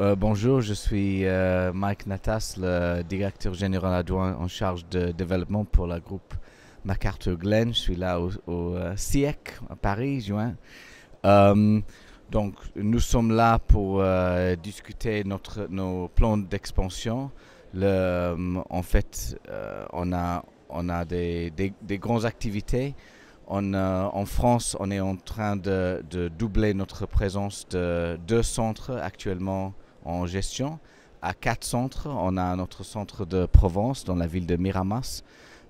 Euh, bonjour, je suis euh, Mike Natas, le directeur général adjoint en charge de développement pour le groupe MacArthur Glen. Je suis là au, CIEC euh, e à Paris, juin. donc, nous sommes là pour discuter notre, nos plans d'expansion. en fait, on a, on a des, grandes activités. en France, on est en train de, de doubler notre présence de deux centres actuellement en gestion à quatre centres. On a notre centre de Provence dans la ville de Miramas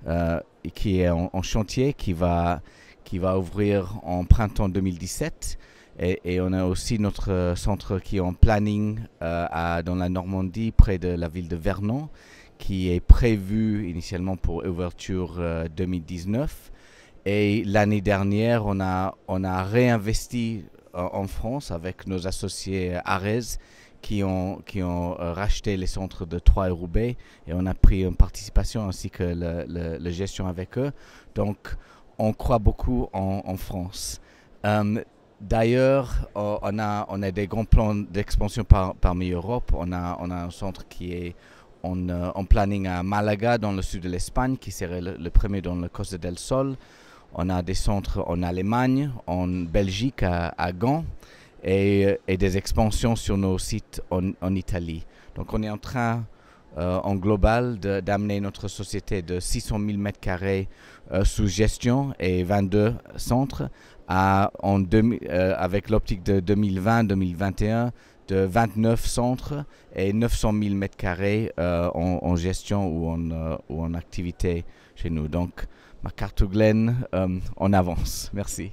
euh, qui est en, chantier, qui va, qui va ouvrir en printemps 2017. Et, on a aussi notre centre qui est en planning euh, à, dans la Normandie, près de la ville de Vernon, qui est prévu initialement pour ouverture 2019. Euh, et l'année dernière, on a, on a réinvesti euh, en France avec nos associés Ares qui ont, qui ont euh, racheté les centres de Troyes et Roubaix et on a pris une participation ainsi que la gestion avec eux. Donc, on croit beaucoup en, en France. Euh, d'ailleurs, on a, on a des grands plans d'expansion par, parmi l'Europe. On a, on a un centre qui est euh, en, planning à Malaga, dans le sud de l'Espagne, qui serait le, premier dans le Costa del Sol. On a des centres en Allemagne, en Belgique, à, à Gand. Euh, et, des expansions sur nos sites en, Italie. Donc on est en train euh, en global d'amener notre société de 600 000 m2 sous gestion et 22 centres à, en euh, avec l'optique de 2020-2021 de 29 centres et 900 000 m2 en, gestion ou en, ou en activité chez nous. Donc ma carte Glen en avance. Merci.